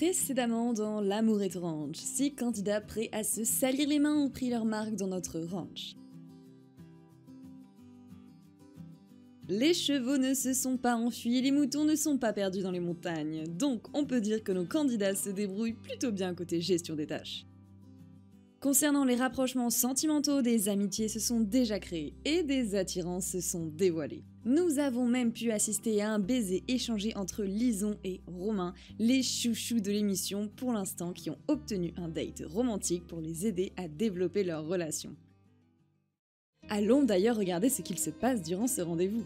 Précédemment dans L'amour étrange, six candidats prêts à se salir les mains ont pris leur marque dans notre ranch. Les chevaux ne se sont pas enfuis, les moutons ne sont pas perdus dans les montagnes, donc on peut dire que nos candidats se débrouillent plutôt bien côté gestion des tâches. Concernant les rapprochements sentimentaux, des amitiés se sont déjà créées et des attirances se sont dévoilées. Nous avons même pu assister à un baiser échangé entre Lison et Romain, les chouchous de l'émission pour l'instant qui ont obtenu un date romantique pour les aider à développer leur relation. Allons d'ailleurs regarder ce qu'il se passe durant ce rendez-vous.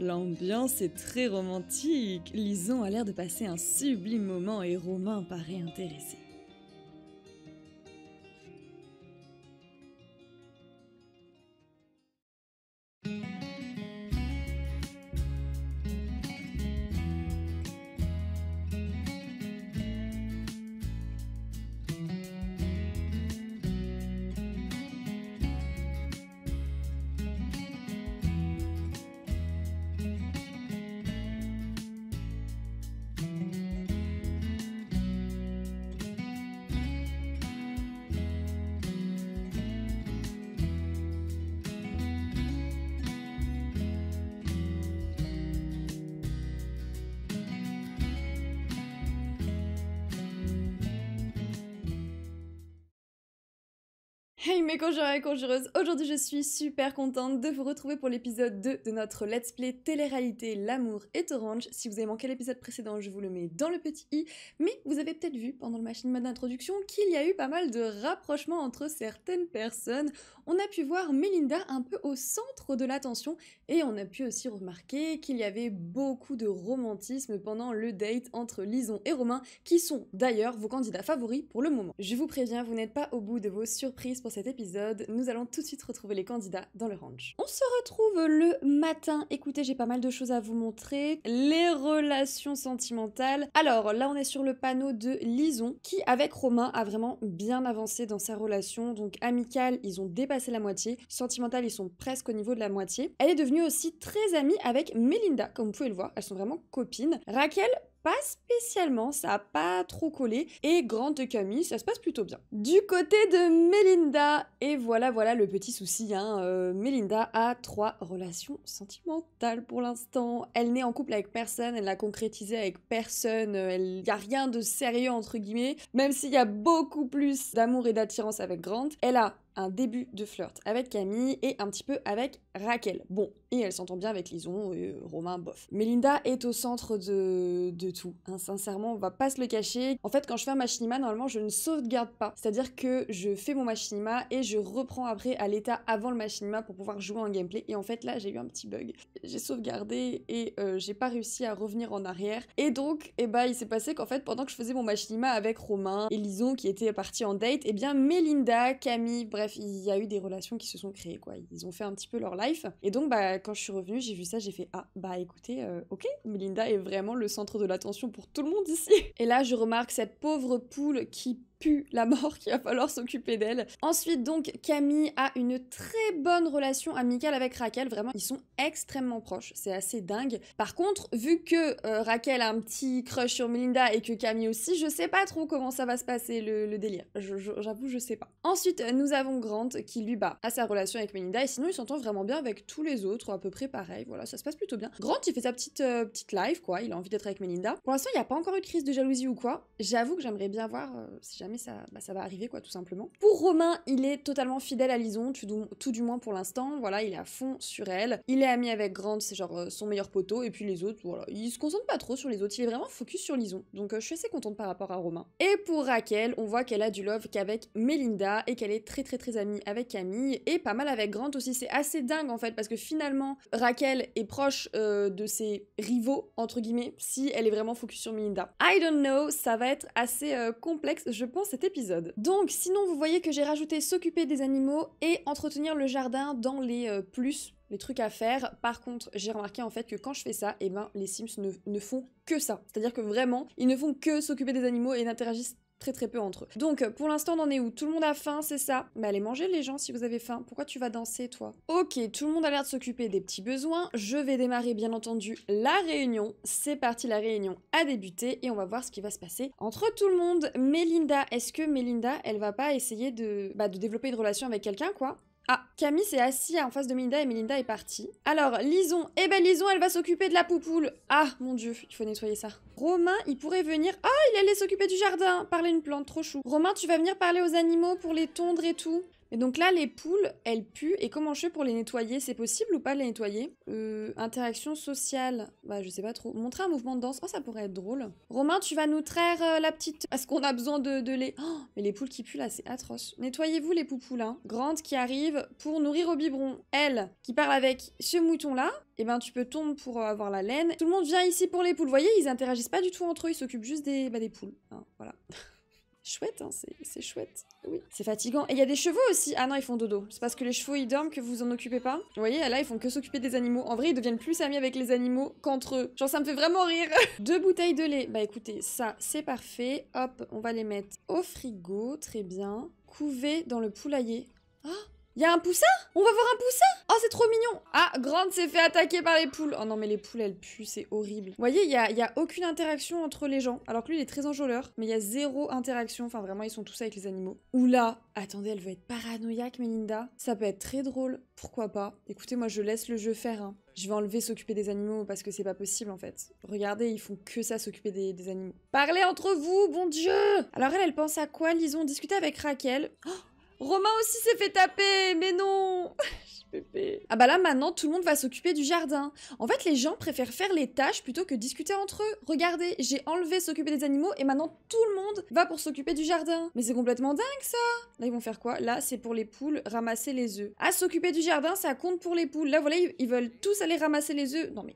L'ambiance est très romantique. Lison a l'air de passer un sublime moment et Romain paraît intéressé. Bonjour à conjureuse, aujourd'hui je suis super contente de vous retrouver pour l'épisode 2 de notre Let's Play télé-réalité L'amour est orange. Si vous avez manqué l'épisode précédent, je vous le mets dans le petit i, mais vous avez peut-être vu pendant le machine mode d'introduction qu'il y a eu pas mal de rapprochements entre certaines personnes. On a pu voir Melinda un peu au centre de l'attention et on a pu aussi remarquer qu'il y avait beaucoup de romantisme pendant le date entre Lison et Romain, qui sont d'ailleurs vos candidats favoris pour le moment. Je vous préviens, vous n'êtes pas au bout de vos surprises pour cet épisode nous allons tout de suite retrouver les candidats dans le ranch. On se retrouve le matin. Écoutez, j'ai pas mal de choses à vous montrer. Les relations sentimentales. Alors là, on est sur le panneau de Lison qui, avec Romain, a vraiment bien avancé dans sa relation. Donc amicale, ils ont dépassé la moitié. Sentimentale, ils sont presque au niveau de la moitié. Elle est devenue aussi très amie avec Melinda, comme vous pouvez le voir. Elles sont vraiment copines. Raquel, pas spécialement, ça a pas trop collé. Et Grant et Camille, ça se passe plutôt bien. Du côté de Melinda, et voilà, voilà le petit souci. Hein. Euh, Melinda a trois relations sentimentales pour l'instant. Elle n'est en couple avec personne, elle n'a concrétisé avec personne, il euh, n'y a rien de sérieux entre guillemets, même s'il y a beaucoup plus d'amour et d'attirance avec Grant. Elle a un début de flirt avec Camille et un petit peu avec Raquel. Bon, et elle s'entend bien avec Lison et euh, Romain, bof. Melinda est au centre de, de tout. Hein, sincèrement, on va pas se le cacher. En fait, quand je fais un machinima, normalement, je ne sauvegarde pas. C'est-à-dire que je fais mon machinima et je reprends après à l'état avant le machinima pour pouvoir jouer en gameplay. Et en fait, là, j'ai eu un petit bug. J'ai sauvegardé et euh, j'ai pas réussi à revenir en arrière. Et donc, eh ben, il s'est passé qu'en fait, pendant que je faisais mon machinima avec Romain et Lison qui étaient partis en date, eh bien, Melinda, Camille, bref, il y a eu des relations qui se sont créées, quoi. Ils ont fait un petit peu leur life. Et donc, bah, quand je suis revenue, j'ai vu ça, j'ai fait Ah, bah écoutez, euh, ok, Melinda est vraiment le centre de l'attention pour tout le monde ici. Et là, je remarque cette pauvre poule qui pu la mort, qu'il va falloir s'occuper d'elle. Ensuite, donc, Camille a une très bonne relation amicale avec Raquel. Vraiment, ils sont extrêmement proches. C'est assez dingue. Par contre, vu que euh, Raquel a un petit crush sur Melinda et que Camille aussi, je sais pas trop comment ça va se passer le, délire. J'avoue, je, sais pas. Ensuite, nous avons Grant qui lui bat à sa relation avec Melinda et sinon, il s'entend vraiment bien avec tous les autres, à peu près pareil. Voilà, ça se passe plutôt bien. Grant, il fait sa petite, euh, petite live, quoi. Il a envie d'être avec Melinda. Pour l'instant, il n'y a pas encore eu de crise de jalousie ou quoi. J'avoue que j'aimerais bien voir euh, si jamais mais bah, ça, va arriver, quoi, tout simplement. Pour Romain, il est totalement fidèle à Lison, tout du moins pour l'instant. Voilà, il est à fond sur elle. Il est ami avec Grant, c'est genre euh, son meilleur poteau. Et puis les autres, voilà, il se concentre pas trop sur les autres. Il est vraiment focus sur Lison. Donc euh, je suis assez contente par rapport à Romain. Et pour Raquel, on voit qu'elle a du love qu'avec Melinda et qu'elle est très très très amie avec Camille et pas mal avec Grant aussi. C'est assez dingue en fait parce que finalement Raquel est proche euh, de ses rivaux entre guillemets si elle est vraiment focus sur Melinda. I don't know, ça va être assez complexe. Je pense cet épisode. Donc sinon vous voyez que j'ai rajouté s'occuper des animaux et entretenir le jardin dans les euh, plus les trucs à faire. Par contre, j'ai remarqué en fait que quand je fais ça, et eh ben les Sims ne, ne font que ça. C'est-à-dire que vraiment, ils ne font que s'occuper des animaux et n'interagissent très très peu entre eux. Donc euh, pour l'instant on en est où Tout le monde a faim, c'est ça Mais allez manger les gens si vous avez faim. Pourquoi tu vas danser toi Ok, tout le monde a l'air de s'occuper des petits besoins. Je vais démarrer bien entendu la réunion. C'est parti, la réunion a débuté et on va voir ce qui va se passer entre tout le monde. Melinda, est-ce que Melinda elle va pas essayer de, bah, de développer une relation avec quelqu'un quoi ah, Camille s'est assise en face de Melinda et Melinda est partie. Alors, Lison. Eh ben, Lison, elle va s'occuper de la poupoule. Ah, mon dieu, il faut nettoyer ça. Romain, il pourrait venir. Ah, il allait s'occuper du jardin. Parler une plante, trop chou. Romain, tu vas venir parler aux animaux pour les tondre et tout. Et donc là, les poules, elles puent. Et comment je fais pour les nettoyer C'est possible ou pas de les nettoyer euh, Interaction sociale. Bah, je sais pas trop. Montrer un mouvement de danse. Oh, ça pourrait être drôle. Romain, tu vas nous traire euh, la petite. parce ce qu'on a besoin de, lait. Oh, mais les poules qui puent là, c'est atroce. Nettoyez-vous les poupoules, Hein. Grande qui arrive pour nourrir au biberon. Elle, qui parle avec ce mouton là. Et eh ben, tu peux tomber pour euh, avoir la laine. Tout le monde vient ici pour les poules. Vous voyez, ils interagissent pas du tout entre eux. Ils s'occupent juste des, bah, des poules. Hein, voilà. Chouette, hein, c'est chouette. Oui, c'est fatigant. Et il y a des chevaux aussi. Ah non, ils font dodo. C'est parce que les chevaux, ils dorment que vous en occupez pas. Vous voyez, là, ils font que s'occuper des animaux. En vrai, ils deviennent plus amis avec les animaux qu'entre eux. Genre, ça me fait vraiment rire. Deux bouteilles de lait. Bah écoutez, ça, c'est parfait. Hop, on va les mettre au frigo. Très bien. Couver dans le poulailler. Ah oh il y a un poussin On va voir un poussin Oh, c'est trop mignon Ah, Grande s'est fait attaquer par les poules. Oh non, mais les poules, elles puent, c'est horrible. Vous voyez, il a, a, aucune interaction entre les gens. Alors que lui, il est très enjôleur, mais il y a zéro interaction. Enfin, vraiment, ils sont tous avec les animaux. Oula Attendez, elle veut être paranoïaque, Melinda. Ça peut être très drôle. Pourquoi pas Écoutez, moi, je laisse le jeu faire. Hein. Je vais enlever s'occuper des animaux parce que c'est pas possible en fait. Regardez, ils font que ça s'occuper des, animaux. Parlez entre vous, bon Dieu Alors elle, elle pense à quoi ont discuté avec Raquel. Oh, Romain aussi s'est fait taper, mais non Ah bah là maintenant tout le monde va s'occuper du jardin. En fait les gens préfèrent faire les tâches plutôt que discuter entre eux. Regardez, j'ai enlevé s'occuper des animaux et maintenant tout le monde va pour s'occuper du jardin. Mais c'est complètement dingue ça Là ils vont faire quoi Là c'est pour les poules, ramasser les œufs. Ah s'occuper du jardin ça compte pour les poules. Là voilà ils veulent tous aller ramasser les œufs. Non mais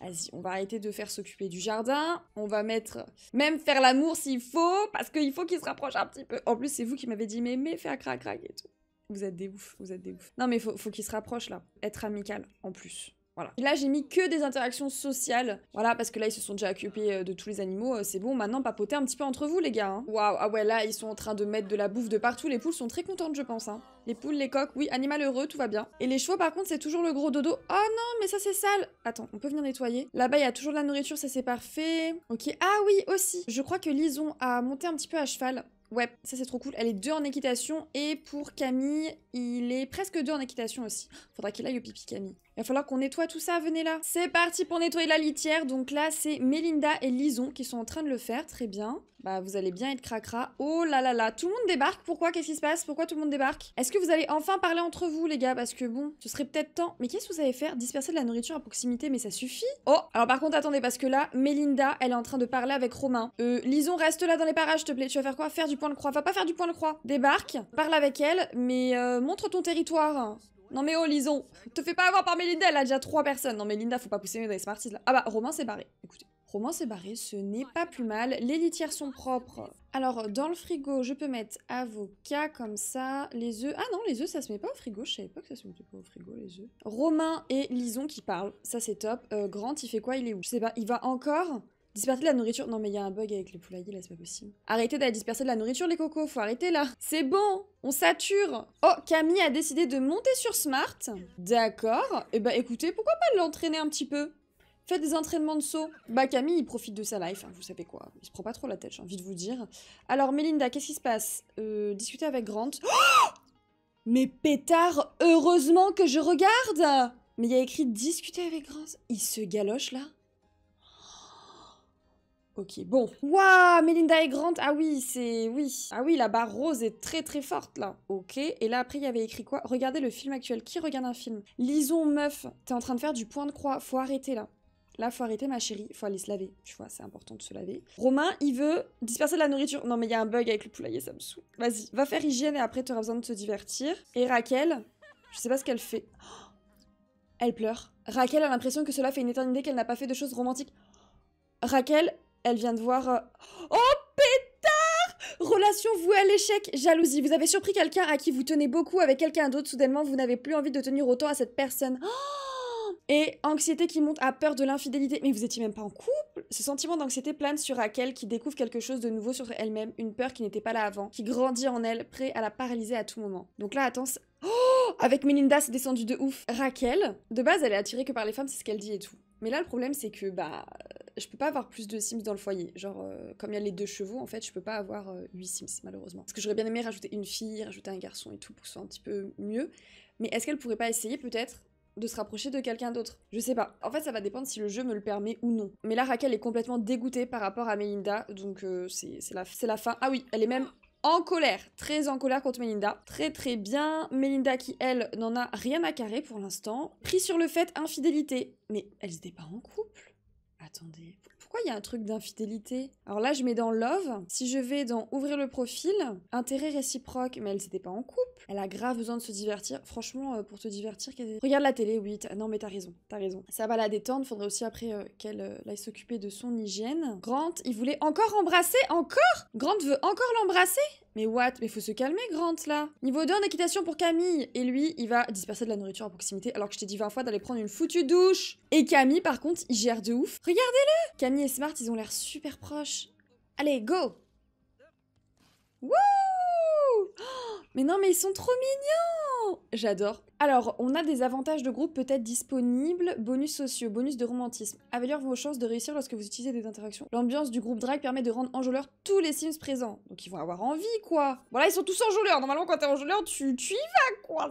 Vas-y, on va arrêter de faire s'occuper du jardin. On va mettre même faire l'amour s'il faut, parce qu'il faut qu'il se rapproche un petit peu. En plus, c'est vous qui m'avez dit mais mais un crac crac et tout. Vous êtes des ouf, vous êtes des ouf. Non mais faut, faut qu'il se rapproche là, être amical en plus. Voilà. Là, j'ai mis que des interactions sociales. Voilà, parce que là, ils se sont déjà occupés euh, de tous les animaux. Euh, c'est bon, maintenant, papoter un petit peu entre vous, les gars. Hein. Waouh, ah ouais, là, ils sont en train de mettre de la bouffe de partout. Les poules sont très contentes, je pense. Hein. Les poules, les coques, oui, animal heureux, tout va bien. Et les chevaux, par contre, c'est toujours le gros dodo. Oh non, mais ça, c'est sale. Attends, on peut venir nettoyer. Là-bas, il y a toujours de la nourriture, ça, c'est parfait. Ok, ah oui, aussi. Je crois que Lison a monté un petit peu à cheval. Ouais, ça c'est trop cool. Elle est deux en équitation et pour Camille, il est presque deux en équitation aussi. Faudra qu'il aille au pipi Camille. Il va falloir qu'on nettoie tout ça, venez là. C'est parti pour nettoyer la litière. Donc là, c'est Melinda et Lison qui sont en train de le faire. Très bien. Bah, vous allez bien être cracra. Oh là là là, tout le monde débarque. Pourquoi Qu'est-ce qui se passe Pourquoi tout le monde débarque Est-ce que vous allez enfin parler entre vous, les gars Parce que bon, ce serait peut-être temps. Mais qu'est-ce que vous allez faire Disperser de la nourriture à proximité, mais ça suffit Oh Alors par contre, attendez, parce que là, Melinda, elle est en train de parler avec Romain. Euh, Lison, reste là dans les parages, s'il te plaît. Tu vas faire quoi Faire du point de croix. Va pas faire du point de croix. Débarque, parle avec elle, mais euh, montre ton territoire. Non mais oh Lison, te fais pas avoir par Melinda, elle a déjà trois personnes. Non mais Linda, faut pas pousser dans les parties là. Ah bah Romain s'est barré, écoutez. Romain s'est barré, ce n'est pas plus mal. Les litières sont propres. Alors dans le frigo, je peux mettre avocat comme ça, les œufs. Ah non, les œufs ça se met pas au frigo, je savais pas que ça se mettait pas au frigo les œufs. Romain et Lison qui parlent, ça c'est top. Euh, Grant, il fait quoi Il est où Je sais pas, il va encore Disperser de la nourriture. Non, mais il y a un bug avec les poulaillers là, c'est pas possible. Arrêtez d'aller disperser de la nourriture, les cocos, faut arrêter là. C'est bon, on sature. Oh, Camille a décidé de monter sur Smart. D'accord. eh bah ben, écoutez, pourquoi pas l'entraîner un petit peu Faites des entraînements de saut. Bah Camille, il profite de sa life, hein, vous savez quoi. Il se prend pas trop la tête, j'ai envie de vous dire. Alors Melinda, qu'est-ce qui se passe euh, Discuter avec Grant. Oh mais pétard, heureusement que je regarde Mais il y a écrit discuter avec Grant. Il se galoche là Ok, bon. Waouh, Melinda est grande. Ah oui, c'est... Oui. Ah oui, la barre rose est très très forte, là. Ok, et là, après, il y avait écrit quoi Regardez le film actuel. Qui regarde un film Lisons, meuf, t'es en train de faire du point de croix. Faut arrêter, là. Là, faut arrêter, ma chérie. Faut aller se laver. Tu vois, c'est important de se laver. Romain, il veut disperser de la nourriture. Non, mais il y a un bug avec le poulailler, ça me saoule. Vas-y, va faire hygiène et après, t'auras besoin de te divertir. Et Raquel, je sais pas ce qu'elle fait. elle pleure. Raquel a l'impression que cela fait une éternité qu'elle n'a pas fait de choses romantiques. Raquel, elle vient de voir. Euh, oh pétard Relation vouée à l'échec, jalousie. Vous avez surpris quelqu'un à qui vous tenez beaucoup avec quelqu'un d'autre. Soudainement, vous n'avez plus envie de tenir autant à cette personne. Oh et anxiété qui monte à peur de l'infidélité. Mais vous étiez même pas en couple Ce sentiment d'anxiété plane sur Raquel qui découvre quelque chose de nouveau sur elle-même, une peur qui n'était pas là avant, qui grandit en elle, prêt à la paralyser à tout moment. Donc là, attends, Oh Avec Melinda, c'est descendu de ouf. Raquel, de base, elle est attirée que par les femmes, c'est ce qu'elle dit et tout. Mais là, le problème, c'est que, bah, je peux pas avoir plus de Sims dans le foyer. Genre, euh, comme il y a les deux chevaux, en fait, je peux pas avoir euh, huit 8 Sims, malheureusement. Parce que j'aurais bien aimé rajouter une fille, rajouter un garçon et tout pour que soit un petit peu mieux. Mais est-ce qu'elle pourrait pas essayer, peut-être, de se rapprocher de quelqu'un d'autre. Je sais pas. En fait, ça va dépendre si le jeu me le permet ou non. Mais là, Raquel est complètement dégoûtée par rapport à Melinda, donc euh, c'est la, la fin. Ah oui, elle est même en colère, très en colère contre Melinda. Très très bien. Melinda qui, elle, n'en a rien à carrer pour l'instant. Pris sur le fait infidélité. Mais elles n'étaient pas en couple. Attendez, pourquoi il y a un truc d'infidélité Alors là, je mets dans Love. Si je vais dans Ouvrir le profil, intérêt réciproque, mais elle s'était pas en couple. Elle a grave besoin de se divertir. Franchement, euh, pour te divertir, regarde la télé, oui. Non, mais t'as raison, t'as raison. Ça va la détendre. Faudrait aussi après euh, qu'elle s'occupe euh, s'occuper de son hygiène. Grant, il voulait encore embrasser, encore Grant veut encore l'embrasser mais what Mais faut se calmer, Grant, là Niveau 2 en équitation pour Camille Et lui, il va disperser de la nourriture à proximité, alors que je t'ai dit 20 fois d'aller prendre une foutue douche Et Camille, par contre, il gère de ouf Regardez-le Camille et Smart, ils ont l'air super proches Allez, go Wouh mais non, mais ils sont trop mignons J'adore. Alors, on a des avantages de groupe peut-être disponibles, bonus sociaux, bonus de romantisme. Améliore vos chances de réussir lorsque vous utilisez des interactions. L'ambiance du groupe drag permet de rendre enjôleurs tous les sims présents. Donc ils vont avoir envie, quoi. Voilà, ils sont tous enjôleurs. Normalement, quand t'es enjôleur, tu, tu y vas, quoi.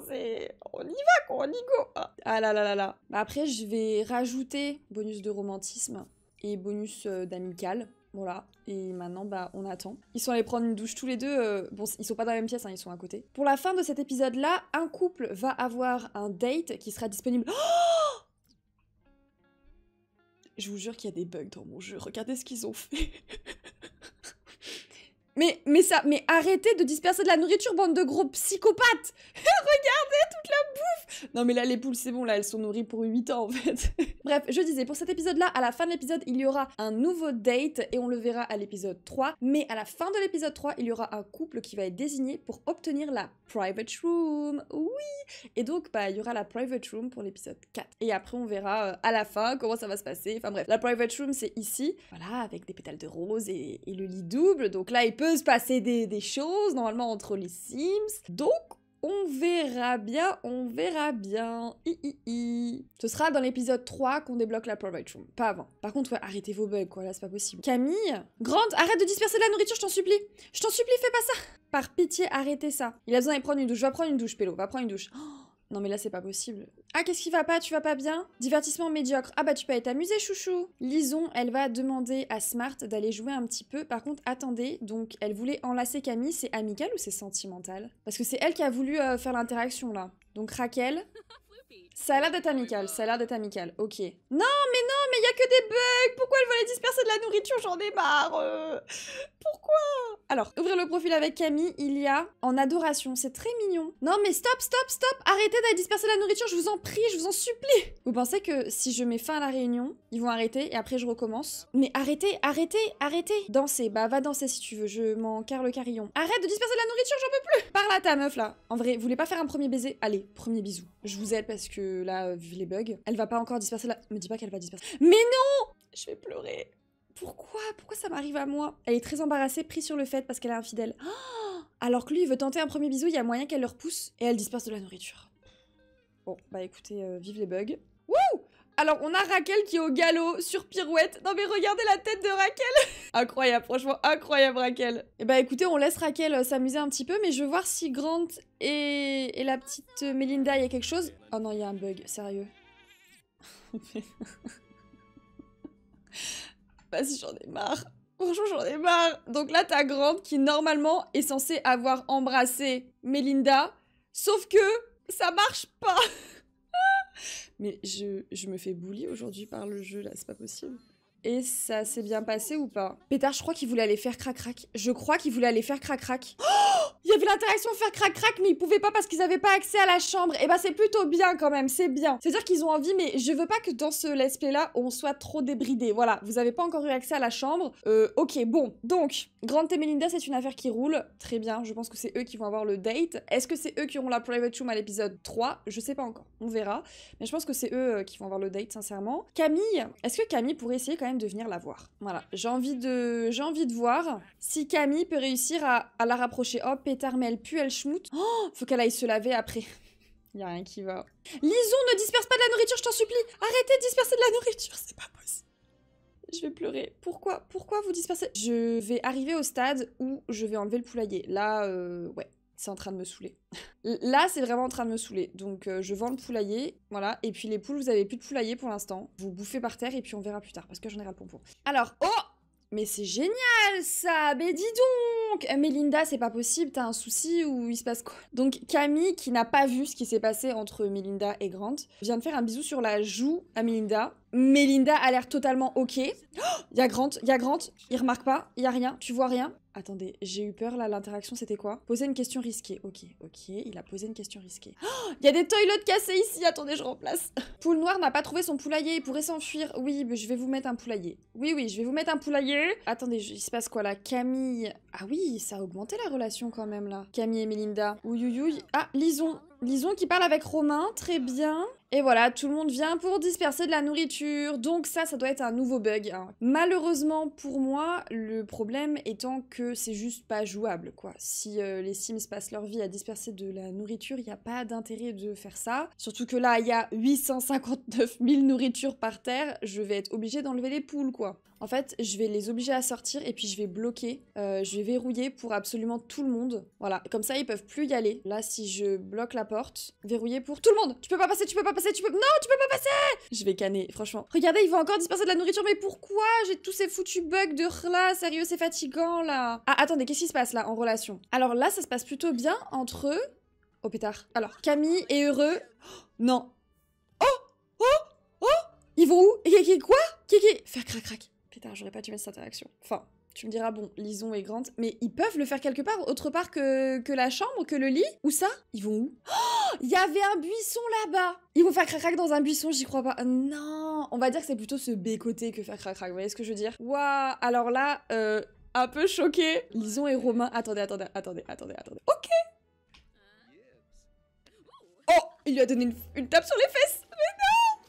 On y va, quoi. On y go. Ah là là là là. Bah, après, je vais rajouter bonus de romantisme et bonus euh, d'amical. Voilà, et maintenant, bah, on attend. Ils sont allés prendre une douche tous les deux. Euh, bon, ils sont pas dans la même pièce, hein, ils sont à côté. Pour la fin de cet épisode-là, un couple va avoir un date qui sera disponible. Je vous jure qu'il y a des bugs dans mon jeu. Regardez ce qu'ils ont fait. Mais, ça, mais arrêtez de disperser de la nourriture, bande de gros psychopathes Regardez toute la bouffe Non mais là, les poules, c'est bon, là, elles sont nourries pour 8 ans, en fait. Bref, je disais, pour cet épisode-là, à la fin de l'épisode, il y aura un nouveau date, et on le verra à l'épisode 3. Mais à la fin de l'épisode 3, il y aura un couple qui va être désigné pour obtenir la private room Oui Et donc, bah, il y aura la private room pour l'épisode 4. Et après, on verra euh, à la fin comment ça va se passer. Enfin bref, la private room, c'est ici. Voilà, avec des pétales de rose et, et le lit double. Donc là, il peut peut se passer des, choses. Normalement, entre les Sims. Donc, on verra bien, on verra bien. Ce sera dans l'épisode 3 qu'on débloque la private room, pas avant. Par contre, arrêtez vos bugs, quoi, là, c'est pas possible. Camille Grande, arrête de disperser la nourriture, je t'en supplie Je t'en supplie, fais pas ça Par pitié, arrêtez ça. Il a besoin d'aller prendre une douche. Va prendre une douche, Pélo, va prendre une douche. Oh non mais là c'est pas possible. Ah qu'est-ce qui va pas Tu vas pas bien Divertissement médiocre. Ah bah tu peux être amusé chouchou Lison, elle va demander à Smart d'aller jouer un petit peu. Par contre attendez, donc elle voulait enlacer Camille, c'est amical ou c'est sentimental Parce que c'est elle qui a voulu euh, faire l'interaction là. Donc Raquel, ça a l'air d'être amical, ça a l'air d'être amical, ok. Non, mais non, mais il y a que des bugs Pourquoi elle voulait disperser de la nourriture J'en ai marre euh. Pourquoi Alors, ouvrir le profil avec Camille, il y a en adoration, c'est très mignon. Non mais stop, stop, stop Arrêtez d'aller disperser de la nourriture, je vous en prie, je vous en supplie Vous pensez que si je mets fin à la réunion, ils vont arrêter et après je recommence Mais arrêtez, arrêtez, arrêtez Danser, bah va danser si tu veux, je m'en carre le carillon. Arrête de disperser de la nourriture, j'en peux plus Parle à ta meuf là En vrai, vous voulez pas faire un premier baiser Allez, premier bisou. Je vous aide parce que là, euh, vive les bugs, elle va pas encore disperser la... Me dis pas qu'elle va disperser. Mais non Je vais pleurer. Pourquoi Pourquoi ça m'arrive à moi Elle est très embarrassée, prise sur le fait parce qu'elle est infidèle. Oh Alors que lui, il veut tenter un premier bisou, il y a moyen qu'elle le repousse et elle disperse de la nourriture. Bon, bah écoutez, euh, vive les bugs. Alors, on a Raquel qui est au galop, sur pirouette. Non mais regardez la tête de Raquel Incroyable, franchement, incroyable Raquel Eh bah écoutez, on laisse Raquel euh, s'amuser un petit peu, mais je veux voir si Grant et, la petite euh, Melinda, il y a quelque chose... Oh non, il y a un bug, sérieux. vas si j'en ai marre Franchement, j'en ai marre Donc là, t'as Grant qui, normalement, est censé avoir embrassé Melinda, sauf que ça marche pas Mais je, me fais bully aujourd'hui par le jeu, là, c'est pas possible. Et ça s'est bien passé ou pas Pétard, je crois qu'il voulait aller faire crac-crac. Je crois qu'il voulait aller faire crac-crac. Oh il y avait l'interaction faire crac crac, mais ils pouvaient pas parce qu'ils avaient pas accès à la chambre. Et eh bah, ben, c'est plutôt bien quand même, c'est bien. C'est-à-dire qu'ils ont envie, mais je veux pas que dans ce let's play là, on soit trop débridé. Voilà, vous avez pas encore eu accès à la chambre. Euh, ok, bon. Donc, Grande et c'est une affaire qui roule. Très bien, je pense que c'est eux qui vont avoir le date. Est-ce que c'est eux qui auront la private room à l'épisode 3 Je sais pas encore, on verra. Mais je pense que c'est eux euh, qui vont avoir le date, sincèrement. Camille, est-ce que Camille pourrait essayer quand même de venir la voir Voilà, j'ai envie de, envie de voir si Camille peut réussir à la rapprocher. Hop, pétard, mais elle pue, elle schmoute. Oh, faut qu'elle aille se laver après. y a rien qui va. Lison, ne disperse pas de la nourriture, je t'en supplie. Arrêtez de disperser de la nourriture, c'est pas possible. Je vais pleurer. Pourquoi Pourquoi vous dispersez Je vais arriver au stade où je vais enlever le poulailler. Là, euh, ouais, c'est en train de me saouler. Là, c'est vraiment en train de me saouler. Donc, euh, je vends le poulailler, voilà. Et puis, les poules, vous avez plus de poulailler pour l'instant. Vous bouffez par terre et puis on verra plus tard, parce que j'en ai ras le pompon. Alors, oh mais c'est génial ça Mais dis donc euh, Melinda, c'est pas possible, t'as un souci ou il se passe quoi Donc Camille, qui n'a pas vu ce qui s'est passé entre Melinda et Grant, vient de faire un bisou sur la joue à Melinda. Melinda a l'air totalement ok. Oh il y a Grant, il y a Grant, il remarque pas, il y a rien, tu vois rien. Attendez, j'ai eu peur là, l'interaction c'était quoi Poser une question risquée. Ok, ok, il a posé une question risquée. Oh, il y a des toilettes cassées ici, attendez, je remplace. Poule noire n'a pas trouvé son poulailler, il pourrait s'enfuir. Oui, mais je vais vous mettre un poulailler. Oui, oui, je vais vous mettre un poulailler. Attendez, il se passe quoi là Camille. Ah oui, ça a augmenté la relation quand même là. Camille et Melinda. oui, Ah, Lison. Lison qui parle avec Romain, très bien. Et voilà, tout le monde vient pour disperser de la nourriture. Donc ça, ça doit être un nouveau bug. Hein. Malheureusement pour moi, le problème étant que c'est juste pas jouable, quoi. Si euh, les Sims passent leur vie à disperser de la nourriture, il n'y a pas d'intérêt de faire ça. Surtout que là, il y a 859 000 nourritures par terre. Je vais être obligée d'enlever les poules, quoi. En fait, je vais les obliger à sortir et puis je vais bloquer, euh, je vais verrouiller pour absolument tout le monde. Voilà, comme ça ils peuvent plus y aller. Là, si je bloque la porte, verrouiller pour tout le monde. Tu peux pas passer, tu peux pas passer, tu peux... pas... Non, tu peux pas passer Je vais canner, franchement. Regardez, ils vont encore disperser de la nourriture, mais pourquoi J'ai tous ces foutus bugs de là, sérieux, c'est fatigant là. Ah, attendez, qu'est-ce qui se passe là en relation Alors là, ça se passe plutôt bien entre... Eux. Oh pétard. Alors, Camille est heureux. non. Oh Oh Oh Ils vont où Quoi Qui Faire crac crac. Putain, j'aurais pas dû mettre cette interaction. Enfin, tu me diras, bon, Lison est grande, mais ils peuvent le faire quelque part, autre part que, la chambre, que le lit Où ça Ils vont où oh, Il y avait un buisson là-bas Ils vont faire crac-crac dans un buisson, j'y crois pas. Non On va dire que c'est plutôt se bécoter que faire crac-crac, vous voyez ce que je veux dire Waouh Alors là, euh, un peu choqué. Lison et Romain, attendez, attendez, attendez, attendez, attendez. Ok Oh Il lui a donné une, une tape sur les fesses Mais non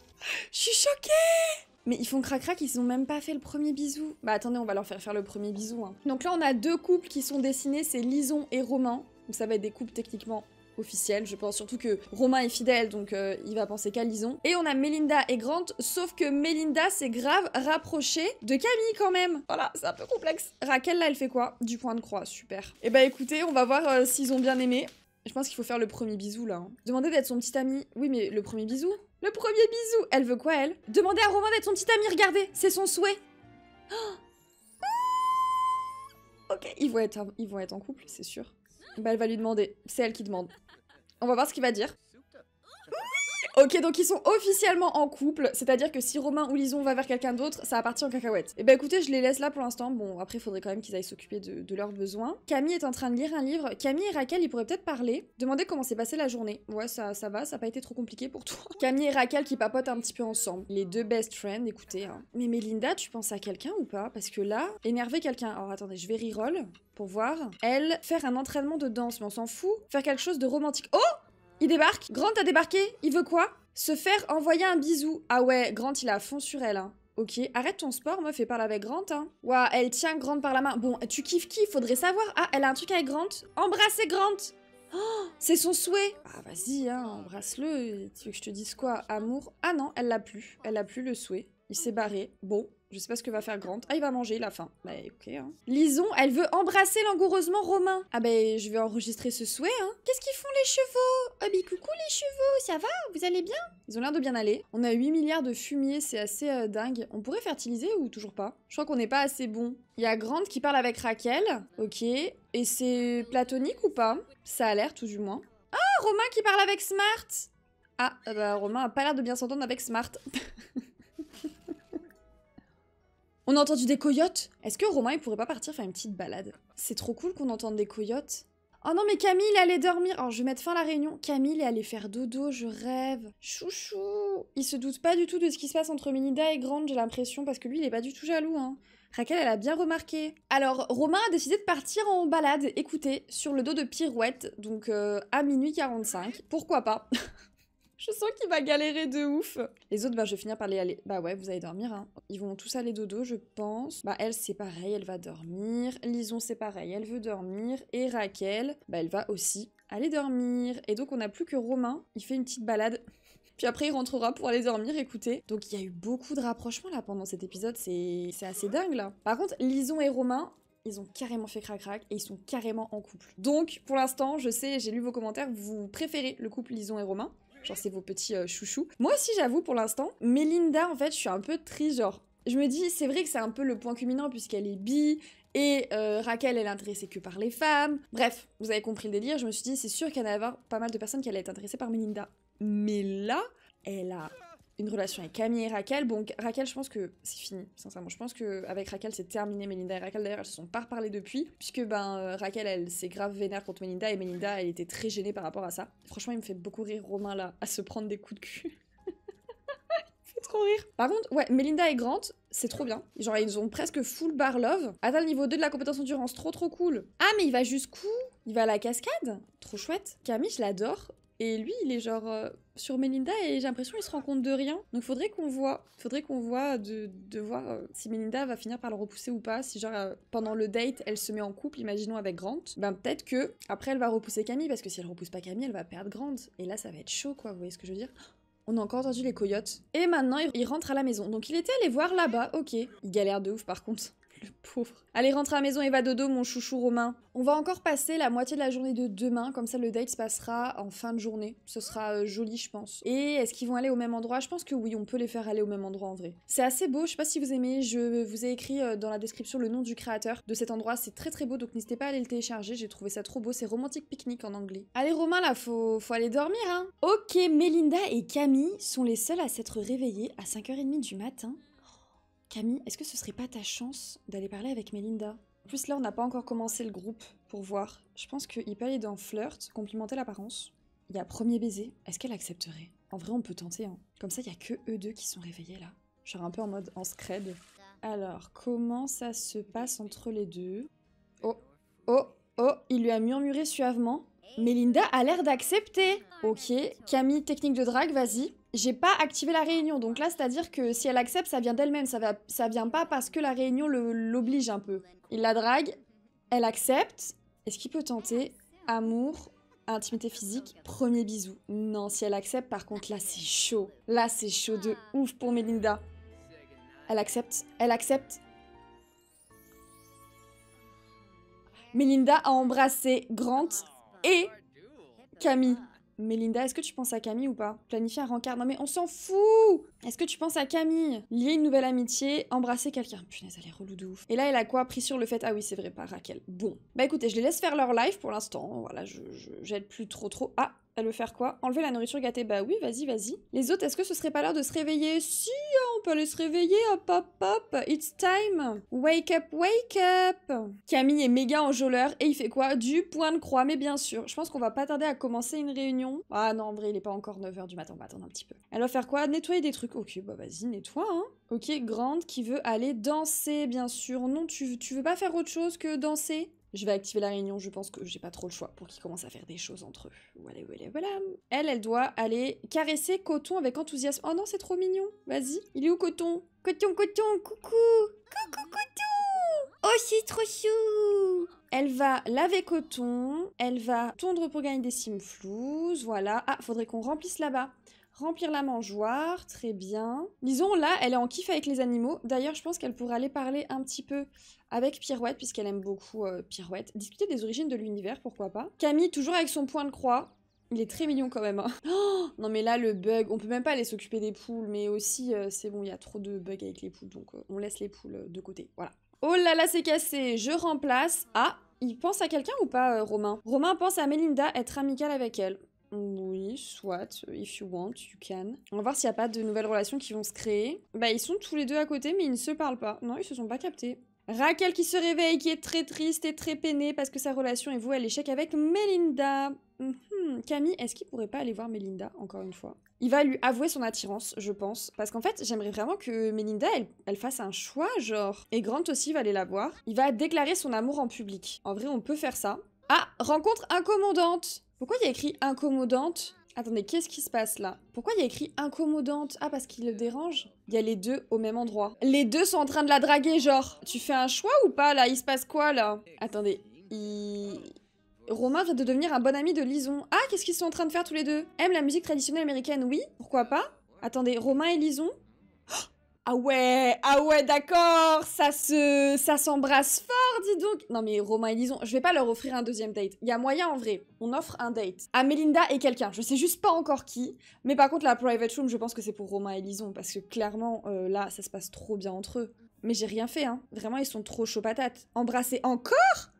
Je suis choquée mais ils font crac qu'ils ils ont même pas fait le premier bisou. Bah attendez, on va leur faire faire le premier bisou. Hein. Donc là, on a deux couples qui sont dessinés, c'est Lison et Romain. Donc ça va être des couples techniquement officiels, je pense. Surtout que Romain est fidèle, donc euh, il va penser qu'à Lison. Et on a Melinda et Grant, sauf que Melinda s'est grave rapprochée de Camille quand même. Voilà, c'est un peu complexe. Raquel, là, elle fait quoi Du point de croix, super. Et eh bah ben, écoutez, on va voir euh, s'ils ont bien aimé. Je pense qu'il faut faire le premier bisou là. Demander hein. Demandez d'être son petit ami. Oui, mais le premier bisou le premier bisou Elle veut quoi, elle Demander à Romain d'être son petit ami, regardez C'est son souhait Ok, ils vont, être, ils vont être en couple, c'est sûr. Bah, elle va lui demander. C'est elle qui demande. On va voir ce qu'il va dire. Ok, donc ils sont officiellement en couple, c'est-à-dire que si Romain ou Lison va vers quelqu'un d'autre, ça appartient partir en cacahuète. Et eh ben écoutez, je les laisse là pour l'instant. Bon, après, il faudrait quand même qu'ils aillent s'occuper de, leurs besoins. Camille est en train de lire un livre. Camille et Raquel, ils pourraient peut-être parler, demander comment s'est passée la journée. Ouais, ça, ça va, ça n'a pas été trop compliqué pour toi. Camille et Raquel qui papotent un petit peu ensemble. Les deux best friends, écoutez. Hein. Mais Melinda, tu penses à quelqu'un ou pas Parce que là, énerver quelqu'un. Alors attendez, je vais reroll pour voir. Elle, faire un entraînement de danse, mais on s'en fout. Faire quelque chose de romantique. Oh il débarque. Grant a débarqué. Il veut quoi Se faire envoyer un bisou. Ah ouais, Grant, il a fond sur elle. Hein. Ok, arrête ton sport, meuf, et parle avec Grant. Hein. Ouah, elle tient Grant par la main. Bon, tu kiffes qui Faudrait savoir. Ah, elle a un truc avec Grant. Embrasser Grant oh, C'est son souhait Ah, vas-y, hein, embrasse-le. Tu veux que je te dise quoi Amour Ah non, elle l'a plus. Elle l'a plus le souhait. Il s'est barré. Bon, je sais pas ce que va faire Grant. Ah, il va manger, la faim. Bah, ok. Hein. Lison, elle veut embrasser langoureusement Romain. Ah, bah, je vais enregistrer ce souhait, hein. Qu'est-ce qu'ils font, les chevaux oh, coucou, les chevaux, ça va Vous allez bien Ils ont l'air de bien aller. On a 8 milliards de fumier, c'est assez euh, dingue. On pourrait fertiliser ou toujours pas Je crois qu'on n'est pas assez bon. Il y a Grant qui parle avec Raquel. Ok. Et c'est platonique ou pas Ça a l'air, tout du moins. Ah, Romain qui parle avec Smart Ah, bah, Romain a pas l'air de bien s'entendre avec Smart. On a entendu des coyotes Est-ce que Romain, il pourrait pas partir faire une petite balade C'est trop cool qu'on entende des coyotes. Oh non, mais Camille, elle allait dormir. Alors, oh, je vais mettre fin à la réunion. Camille est allée faire dodo, je rêve. Chouchou Il se doute pas du tout de ce qui se passe entre Minida et Grande, j'ai l'impression, parce que lui, il est pas du tout jaloux, hein. Raquel, elle a bien remarqué. Alors, Romain a décidé de partir en balade, écoutez, sur le dos de Pirouette, donc euh, à minuit 45. Pourquoi pas Je sens qu'il va galérer de ouf. Les autres, bah, je vais finir par les aller. Bah ouais, vous allez dormir. Hein. Ils vont tous aller dodo, je pense. Bah elle, c'est pareil, elle va dormir. Lison, c'est pareil, elle veut dormir. Et Raquel, bah elle va aussi aller dormir. Et donc, on n'a plus que Romain. Il fait une petite balade. Puis après, il rentrera pour aller dormir, écoutez. Donc, il y a eu beaucoup de rapprochements là pendant cet épisode. C'est assez dingue là. Par contre, Lison et Romain, ils ont carrément fait crac-crac et ils sont carrément en couple. Donc, pour l'instant, je sais, j'ai lu vos commentaires, vous préférez le couple Lison et Romain. Genre, c'est vos petits euh, chouchous. Moi aussi, j'avoue, pour l'instant, Melinda, en fait, je suis un peu triste, genre. Je me dis, c'est vrai que c'est un peu le point culminant puisqu'elle est bi, et euh, Raquel, elle est intéressée que par les femmes. Bref, vous avez compris le délire. Je me suis dit, c'est sûr qu'il y en pas mal de personnes qui allaient être intéressées par Melinda. Mais là, elle a une relation avec Camille et Raquel. Bon, Raquel, je pense que c'est fini, sincèrement. Je pense qu'avec Raquel, c'est terminé. Melinda et Raquel, d'ailleurs, elles se sont pas reparlées depuis, puisque ben, euh, Raquel, elle s'est grave vénère contre Melinda, et Melinda, elle était très gênée par rapport à ça. Franchement, il me fait beaucoup rire, Romain, là, à se prendre des coups de cul. trop rire. Par contre, ouais, Melinda et Grant, c'est trop bien. Genre, ils ont presque full bar love. Atteint le niveau 2 de la compétence endurance, trop trop cool. Ah, mais il va jusqu'où Il va à la cascade Trop chouette. Camille, je l'adore. Et lui, il est genre euh, sur Melinda et j'ai l'impression qu'il se rend compte de rien. Donc faudrait qu'on voit, faudrait qu'on voit de, voir euh, si Melinda va finir par le repousser ou pas. Si genre euh, pendant le date, elle se met en couple, imaginons avec Grant, ben peut-être que après elle va repousser Camille parce que si elle repousse pas Camille, elle va perdre Grant. Et là, ça va être chaud, quoi. Vous voyez ce que je veux dire on a encore entendu les coyotes. Et maintenant, il rentre à la maison. Donc il était allé voir là-bas, ok. Il galère de ouf par contre pauvre. Allez, rentre à la maison et va dodo, mon chouchou Romain. On va encore passer la moitié de la journée de demain, comme ça le date se passera en fin de journée. Ce sera euh, joli, je pense. Et est-ce qu'ils vont aller au même endroit Je pense que oui, on peut les faire aller au même endroit en vrai. C'est assez beau, je sais pas si vous aimez, je vous ai écrit euh, dans la description le nom du créateur de cet endroit, c'est très très beau, donc n'hésitez pas à aller le télécharger, j'ai trouvé ça trop beau, c'est Pique-nique en anglais. Allez Romain là, faut, faut aller dormir hein Ok, Melinda et Camille sont les seules à s'être réveillées à 5h30 du matin Camille, est-ce que ce serait pas ta chance d'aller parler avec Melinda En plus, là, on n'a pas encore commencé le groupe pour voir. Je pense qu'il peut aller dans flirt, complimenter l'apparence. Il y a premier baiser, est-ce qu'elle accepterait En vrai, on peut tenter, hein. Comme ça, il y a que eux deux qui sont réveillés là. Genre un peu en mode en scred. Alors, comment ça se passe entre les deux Oh, oh, oh, il lui a murmuré suavement. Melinda a l'air d'accepter. Ok, Camille, technique de drague, vas-y j'ai pas activé la réunion. Donc là, c'est-à-dire que si elle accepte, ça vient d'elle-même. Ça, vient pas parce que la réunion l'oblige un peu. Il la drague, elle accepte. Est-ce qu'il peut tenter amour, intimité physique, premier bisou Non, si elle accepte, par contre, là, c'est chaud. Là, c'est chaud de ouf pour Melinda. Elle accepte, elle accepte. Melinda a embrassé Grant et Camille. Linda, est-ce que tu penses à Camille ou pas Planifier un rencard. Non mais on s'en fout Est-ce que tu penses à Camille Lier une nouvelle amitié, embrasser quelqu'un. Punaise, elle est relou de Et là, elle a quoi Pris sur le fait. Ah oui, c'est vrai, pas Raquel. Bon. Bah écoutez, je les laisse faire leur live pour l'instant. Voilà, je, j'aide plus trop trop. Ah, elle veut faire quoi Enlever la nourriture gâtée Bah oui, vas-y, vas-y. Les autres, est-ce que ce serait pas l'heure de se réveiller Si, on peut aller se réveiller, hop, hop, hop, it's time Wake up, wake up Camille est méga enjôleur et il fait quoi Du point de croix, mais bien sûr. Je pense qu'on va pas tarder à commencer une réunion. Ah non, en vrai, il est pas encore 9h du matin, on va attendre un petit peu. Elle va faire quoi Nettoyer des trucs. Ok, bah vas-y, nettoie, hein. Ok, grande qui veut aller danser, bien sûr. Non, tu veux pas faire autre chose que danser je vais activer la réunion, je pense que j'ai pas trop le choix pour qu'ils commencent à faire des choses entre eux. Voilà, voilà, voilà. Elle, elle doit aller caresser Coton avec enthousiasme. Oh non, c'est trop mignon. Vas-y. Il est où Coton Coton, Coton, coucou Coucou Coton Oh, c'est trop chou elle va laver coton, elle va tondre pour gagner des simflous. voilà. Ah, faudrait qu'on remplisse là-bas. Remplir la mangeoire, très bien. Lison, là, elle est en kiff avec les animaux. D'ailleurs, je pense qu'elle pourrait aller parler un petit peu avec Pirouette, puisqu'elle aime beaucoup euh, Pirouette. Discuter des origines de l'univers, pourquoi pas. Camille, toujours avec son point de croix. Il est très mignon quand même. Hein. Oh non mais là, le bug, on peut même pas aller s'occuper des poules, mais aussi, euh, c'est bon, il y a trop de bugs avec les poules, donc euh, on laisse les poules de côté. Voilà. Oh là là, c'est cassé. Je remplace. Ah, il pense à quelqu'un ou pas, Romain Romain pense à Melinda, être amical avec elle. Oui, soit. If you want, you can. On va voir s'il n'y a pas de nouvelles relations qui vont se créer. Bah, ils sont tous les deux à côté, mais ils ne se parlent pas. Non, ils se sont pas captés. Raquel qui se réveille, qui est très triste et très peinée parce que sa relation est vouée à l'échec avec Melinda. Mhm. Camille, est-ce qu'il pourrait pas aller voir Melinda, encore une fois Il va lui avouer son attirance, je pense. Parce qu'en fait, j'aimerais vraiment que Melinda, elle, elle, fasse un choix, genre. Et Grant aussi va aller la voir. Il va déclarer son amour en public. En vrai, on peut faire ça. Ah, rencontre incommodante pourquoi il y a écrit incommodante Attendez, qu'est-ce qui se passe là Pourquoi il y a écrit incommodante Ah, parce qu'il le dérange Il y a les deux au même endroit. Les deux sont en train de la draguer, genre. Tu fais un choix ou pas là Il se passe quoi là Attendez, il... Romain vient de devenir un bon ami de Lison. Ah, qu'est-ce qu'ils sont en train de faire tous les deux Aime la musique traditionnelle américaine, oui Pourquoi pas Attendez, Romain et Lison oh ah ouais, ah ouais, d'accord, ça se, ça s'embrasse fort, dis donc. Non mais Romain et Lison, je vais pas leur offrir un deuxième date. Il y a moyen en vrai, on offre un date à ah, Melinda et quelqu'un. Je sais juste pas encore qui, mais par contre la private room, je pense que c'est pour Romain et Lison parce que clairement euh, là, ça se passe trop bien entre eux. Mais j'ai rien fait, hein. Vraiment, ils sont trop chauds patates. Embrasser encore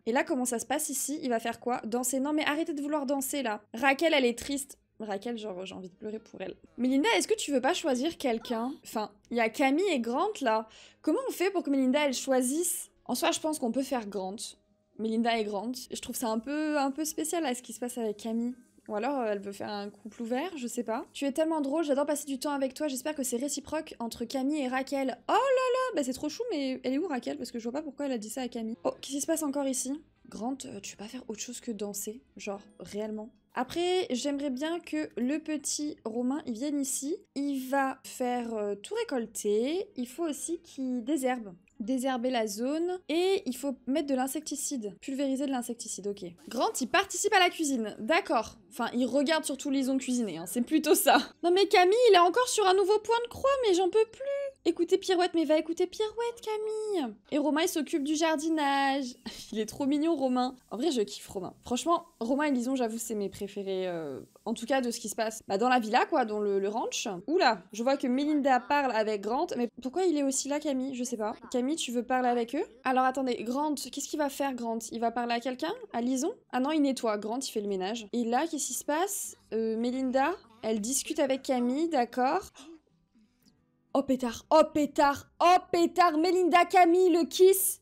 Et là, comment ça se passe ici Il va faire quoi Danser Non mais arrêtez de vouloir danser là. Raquel, elle est triste. Raquel, genre, j'ai envie de pleurer pour elle. Melinda, est-ce que tu veux pas choisir quelqu'un Enfin, il y a Camille et Grant là. Comment on fait pour que Melinda, elle choisisse En soi, je pense qu'on peut faire Grant. Melinda et Grant. Je trouve ça un peu, un peu spécial à ce qui se passe avec Camille. Ou alors euh, elle veut faire un couple ouvert, je sais pas. Tu es tellement drôle, j'adore passer du temps avec toi, j'espère que c'est réciproque entre Camille et Raquel. Oh là là, bah c'est trop chou, mais elle est où Raquel Parce que je vois pas pourquoi elle a dit ça à Camille. Oh, qu'est-ce qui se passe encore ici Grant, euh, tu veux pas faire autre chose que danser Genre, réellement après, j'aimerais bien que le petit Romain, il vienne ici. Il va faire euh, tout récolter. Il faut aussi qu'il désherbe. Désherber la zone. Et il faut mettre de l'insecticide. Pulvériser de l'insecticide, ok. Grant, il participe à la cuisine. D'accord. Enfin, il regarde surtout les zones cuisinées. Hein. C'est plutôt ça. Non mais Camille, il est encore sur un nouveau point de croix, mais j'en peux plus. Écoutez Pirouette, mais va écouter Pirouette, Camille Et Romain, il s'occupe du jardinage Il est trop mignon, Romain En vrai, je kiffe Romain. Franchement, Romain et Lison, j'avoue, c'est mes préférés, euh, en tout cas de ce qui se passe bah, dans la villa, quoi, dans le, ranch. Oula, je vois que Melinda parle avec Grant, mais pourquoi il est aussi là, Camille Je sais pas. Camille, tu veux parler avec eux Alors attendez, Grant, qu'est-ce qu'il va faire, Grant Il va parler à quelqu'un À Lison Ah non, il nettoie. Grant, il fait le ménage. Et là, qu'est-ce qui se passe euh, Melinda, elle discute avec Camille, d'accord Oh pétard, oh pétard, oh pétard, Melinda Camille, le kiss.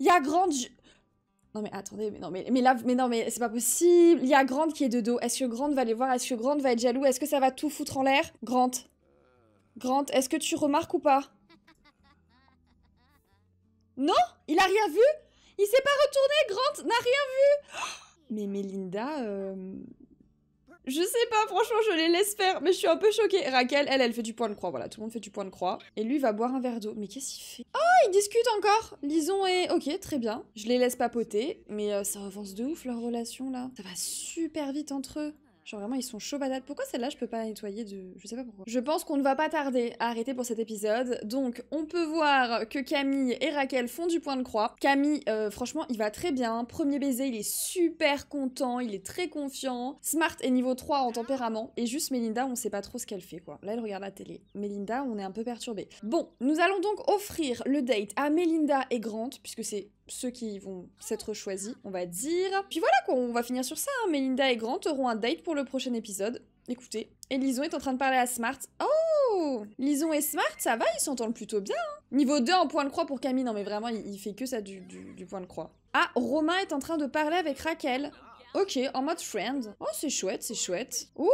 Y'a Grande. Non mais attendez, mais non mais, mais là, mais non mais c'est pas possible. Il y a Grande qui est de dos. Est-ce que Grande va aller voir Est-ce que Grande va être jaloux Est-ce que ça va tout foutre en l'air Grande. Grande, est-ce que tu remarques ou pas Non Il a rien vu Il s'est pas retourné Grande n'a rien vu Mais Melinda... Euh, je sais pas, franchement, je les laisse faire, mais je suis un peu choquée. Raquel, elle, elle fait du point de croix, voilà, tout le monde fait du point de croix. Et lui va boire un verre d'eau. Mais qu'est-ce qu'il fait Oh, ils discutent encore Lison et... Ok, très bien. Je les laisse papoter, mais euh, ça avance de ouf leur relation, là. Ça va super vite entre eux. Genre vraiment, ils sont chauds Pourquoi celle-là, je peux pas nettoyer de... Je sais pas pourquoi. Je pense qu'on ne va pas tarder à arrêter pour cet épisode. Donc, on peut voir que Camille et Raquel font du point de croix. Camille, euh, franchement, il va très bien. Premier baiser, il est super content, il est très confiant. Smart est niveau 3 en tempérament. Et juste Melinda, on sait pas trop ce qu'elle fait, quoi. Là, elle regarde la télé. Melinda, on est un peu perturbé. Bon, nous allons donc offrir le date à Melinda et Grant, puisque c'est ceux qui vont s'être choisis, on va dire. Puis voilà qu'on on va finir sur ça. Hein. Melinda et Grant auront un date pour le prochain épisode. Écoutez, et Lison est en train de parler à Smart. Oh Lison et Smart, ça va, ils s'entendent plutôt bien. Hein. Niveau 2 en point de croix pour Camille, non mais vraiment, il, fait que ça du, du, point de croix. Ah, Romain est en train de parler avec Raquel. Ok, en mode friend. Oh, c'est chouette, c'est chouette. Ouh,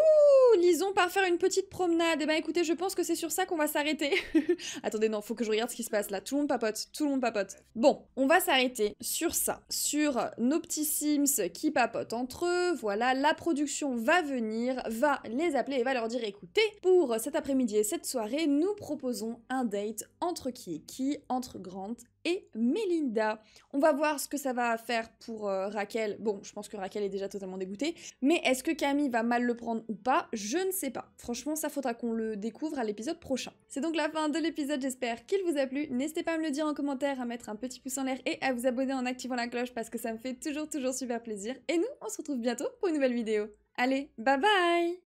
lisons par faire une petite promenade. Eh ben écoutez, je pense que c'est sur ça qu'on va s'arrêter. Attendez, non, faut que je regarde ce qui se passe là. Tout le monde papote, tout le monde papote. Bon, on va s'arrêter sur ça, sur nos petits Sims qui papotent entre eux. Voilà, la production va venir, va les appeler et va leur dire écoutez, pour cet après-midi et cette soirée, nous proposons un date entre qui et qui, entre Grant et Melinda. On va voir ce que ça va faire pour euh, Raquel. Bon, je pense que Raquel est déjà totalement dégoûtée, mais est-ce que Camille va mal le prendre ou pas Je ne sais pas. Franchement, ça faudra qu'on le découvre à l'épisode prochain. C'est donc la fin de l'épisode, j'espère qu'il vous a plu. N'hésitez pas à me le dire en commentaire, à mettre un petit pouce en l'air et à vous abonner en activant la cloche parce que ça me fait toujours toujours super plaisir. Et nous, on se retrouve bientôt pour une nouvelle vidéo. Allez, bye bye